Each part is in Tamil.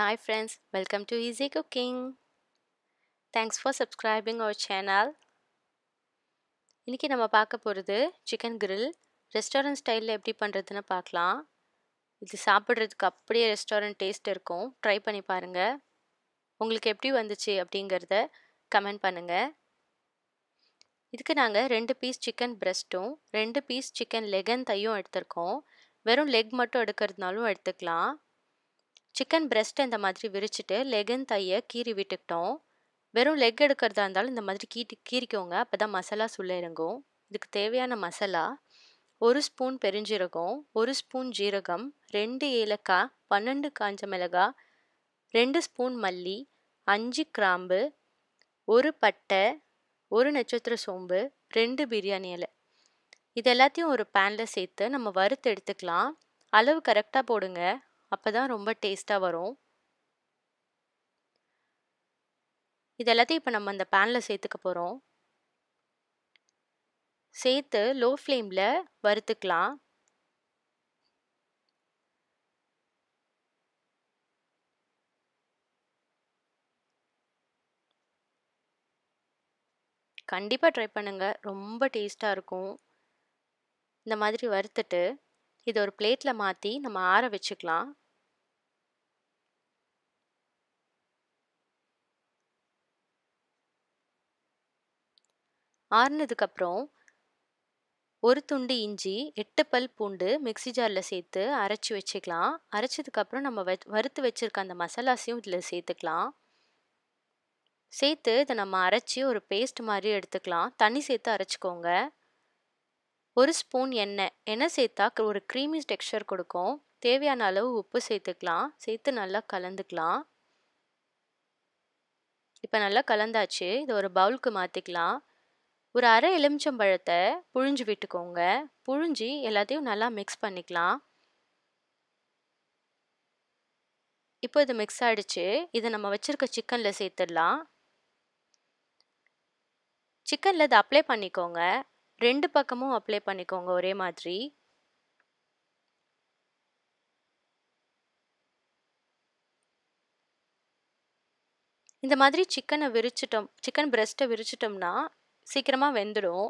Hi friends, welcome to Easy Cooking. Thanks for subscribing our channel இன்றைக்கி நம்ம பார்க்க போகிறது சிக்கன் கிரில் ரெஸ்டாரண்ட் ஸ்டைலில் எப்படி பண்ணுறதுன்னு பார்க்கலாம் இது சாப்பிட்றதுக்கு அப்படியே ரெஸ்டாரண்ட் டேஸ்ட் இருக்கும் ட்ரை பண்ணி பாருங்கள் உங்களுக்கு எப்படி வந்துச்சு அப்படிங்கிறத கமெண்ட் பண்ணுங்கள் இதுக்கு நாங்கள் ரெண்டு பீஸ் சிக்கன் பிரெஸ்ட்டும் ரெண்டு பீஸ் சிக்கன் லெகன் தையும் எடுத்திருக்கோம் வெறும் லெக் மட்டும் எடுக்கிறதுனாலும் எடுத்துக்கலாம் சிக்கன் பிரெஸ்ட்டை இந்த மாதிரி விரிச்சிட்டு லெகன் தையை கீறி விட்டுக்கிட்டோம் வெறும் லெக் எடுக்கிறதா இருந்தாலும் இந்த மாதிரி கீட்டி கீறிக்கோங்க அப்போ தான் மசாலா சுள்ள இறங்கும் இதுக்கு தேவையான மசாலா ஒரு ஸ்பூன் பெருஞ்சீரகம் ஒரு ஸ்பூன் ஜீரகம் ரெண்டு ஏலக்காய் பன்னெண்டு காஞ்ச மிளகாய் ரெண்டு ஸ்பூன் மல்லி அஞ்சு கிராம்பு ஒரு பட்டை ஒரு நட்சத்திர சோம்பு ரெண்டு பிரியாணி இலை இது எல்லாத்தையும் ஒரு பேனில் சேர்த்து நம்ம வறுத்து எடுத்துக்கலாம் அளவு கரெக்டாக போடுங்க அப்போ தான் ரொம்ப டேஸ்ட்டாக வரும் இது எல்லாத்தையும் இப்போ நம்ம அந்த பேனில் சேர்த்துக்க போகிறோம் சேர்த்து லோ ஃப்ளேமில் வறுத்துக்கலாம் கண்டிப்பாக ட்ரை பண்ணுங்கள் ரொம்ப டேஸ்ட்டாக இருக்கும் இந்த மாதிரி வறுத்துட்டு இதை ஒரு பிளேட்டில் மாற்றி நம்ம ஆற வச்சுக்கலாம் ஆறுனதுக்கப்புறம் ஒரு துண்டு இஞ்சி எட்டு பல் பூண்டு மிக்ஸி ஜாரில் சேர்த்து அரைச்சி வச்சுக்கலாம் அரைச்சதுக்கப்புறம் நம்ம வ வறுத்து வச்சுருக்க அந்த மசாலாஸையும் இதில் சேர்த்துக்கலாம் சேர்த்து இதை நம்ம அரைச்சி ஒரு பேஸ்ட் மாதிரி எடுத்துக்கலாம் தண்ணி சேர்த்து அரைச்சிக்கோங்க ஒரு ஸ்பூன் எண்ணெய் எண்ணெய் சேர்த்தா ஒரு க்ரீமி டெக்ஸ்டர் கொடுக்கும் தேவையான அளவு உப்பு சேர்த்துக்கலாம் சேர்த்து நல்லா கலந்துக்கலாம் இப்போ நல்லா கலந்தாச்சு இதை ஒரு பவுலுக்கு மாற்றிக்கலாம் ஒரு அரை எலுமிச்சம்பழத்தை புழிஞ்சு விட்டுக்கோங்க புழிஞ்சு எல்லாத்தையும் நல்லா மிக்ஸ் பண்ணிக்கலாம் இப்போ இது மிக்ஸ் ஆகிடுச்சு இதை நம்ம வச்சுருக்க சிக்கனில் சேர்த்துடலாம் சிக்கனில் இதை அப்ளை பண்ணிக்கோங்க ரெண்டு பக்கமும் அப்ளை பண்ணிக்கோங்க ஒரே மாதிரி இந்த மாதிரி சிக்கனை விரிச்சிட்டோம் சிக்கன் பிரெஸ்ட்டை விரிச்சிட்டோம்னா சீக்கிரமாக வெந்துடும்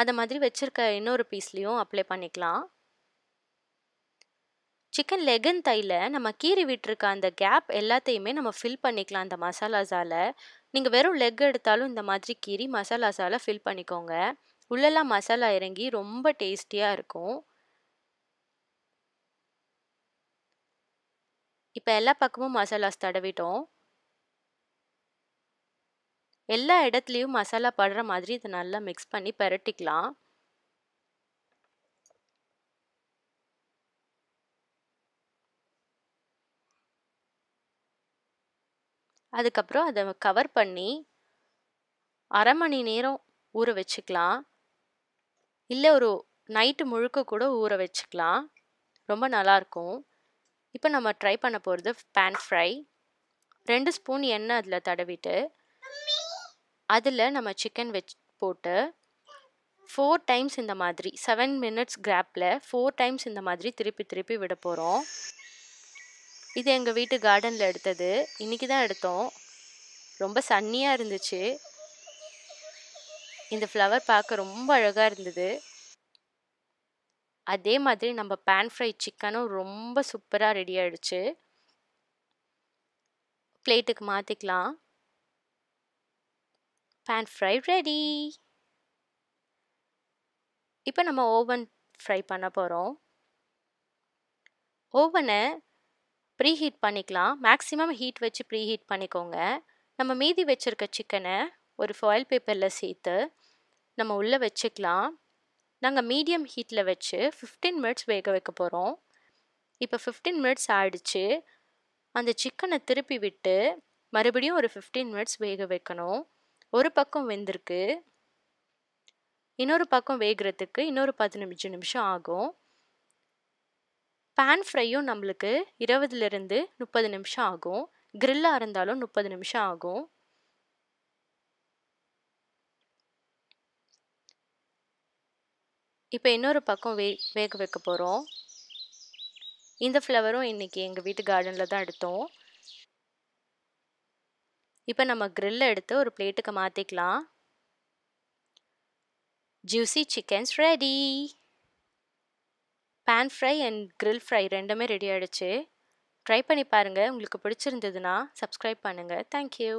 அதை மாதிரி வச்சுருக்க இன்னொரு பீஸ்லேயும் அப்ளை பண்ணிக்கலாம் சிக்கன் லெகன் தையில் நம்ம கீறி விட்டுருக்க அந்த கேப் எல்லாத்தையுமே நம்ம ஃபில் பண்ணிக்கலாம் அந்த மசாலாஸால் நீங்கள் வெறும் லெக் எடுத்தாலும் இந்த மாதிரி கீறி மசாலாஸால் ஃபில் பண்ணிக்கோங்க உள்ளெல்லாம் மசாலா இறங்கி ரொம்ப டேஸ்டியாக இருக்கும் இப்போ எல்லா பக்கமும் மசாலாஸ் தடவிட்டோம் எல்லா இடத்துலையும் மசாலா படுற மாதிரி இதை நல்லா மிக்ஸ் பண்ணி பெரட்டிக்கலாம் அதுக்கப்புறம் அதை கவர் பண்ணி அரை மணி நேரம் ஊற வச்சுக்கலாம் இல்லை ஒரு நைட்டு முழுக்க கூட ஊற வச்சுக்கலாம் ரொம்ப நல்லாயிருக்கும் இப்போ நம்ம ட்ரை பண்ண போகிறது பேன் ஃப்ரை ரெண்டு ஸ்பூன் எண்ணெய் அதில் தடவிட்டு அதில் நம்ம சிக்கன் வச்சு போட்டு ஃபோர் டைம்ஸ் இந்த மாதிரி செவன் மினிட்ஸ் கிராப்பில் ஃபோர் டைம்ஸ் இந்த மாதிரி திருப்பி திருப்பி விட போகிறோம் இது எங்கள் வீட்டு கார்டனில் எடுத்தது இன்றைக்கி தான் எடுத்தோம் ரொம்ப சன்னியாக இருந்துச்சு இந்த ஃப்ளவர் பார்க்க ரொம்ப அழகாக இருந்தது அதே மாதிரி நம்ம பேன் ஃப்ரை சிக்கனும் ரொம்ப சூப்பராக ரெடி ஆகிடுச்சு பிளேட்டுக்கு மாற்றிக்கலாம் பேன் ஃப்ரை ரெடி இப்போ நம்ம ஓவன் ஃப்ரை பண்ண போகிறோம் ஓவனை ப்ரீ ஹீட் பண்ணிக்கலாம் மேக்ஸிமம் ஹீட் வச்சு ப்ரீ ஹீட் பண்ணிக்கோங்க நம்ம மீதி வச்சுருக்க சிக்கனை ஒரு ஃபாயில் பேப்பரில் சேர்த்து நம்ம உள்ளே வச்சுக்கலாம் நாங்கள் மீடியம் ஹீட்டில் வச்சு ஃபிஃப்டீன் மினிட்ஸ் வேக வைக்க போகிறோம் இப்போ ஃபிஃப்டீன் மினிட்ஸ் ஆயிடுச்சு அந்த சிக்கனை திருப்பி விட்டு மறுபடியும் ஒரு ஃபிஃப்டீன் மினிட்ஸ் வேக வைக்கணும் ஒரு பக்கம் வெந்திருக்கு இன்னொரு பக்கம் வேகிறதுக்கு இன்னொரு பத்து நிமிஷம் நிமிஷம் ஆகும் பேன் ஃப்ரையும் நம்மளுக்கு இருபதுலேருந்து முப்பது நிமிஷம் ஆகும் கிரில்லாக இருந்தாலும் முப்பது நிமிஷம் ஆகும் இப்போ இன்னொரு பக்கம் வே வேக வைக்க போகிறோம் இந்த ஃப்ளவரும் இன்றைக்கி எங்கள் வீட்டு கார்டனில் தான் எடுத்தோம் இப்போ நம்ம க்ரில்லை எடுத்து ஒரு பிளேட்டுக்கு மாற்றிக்கலாம் juicy chickens ready pan fry and grill fry ரெண்டுமே ரெடி ஆகிடுச்சு ட்ரை பண்ணி பாருங்கள் உங்களுக்கு பிடிச்சிருந்ததுன்னா சப்ஸ்கிரைப் பண்ணுங்கள் தேங்க்யூ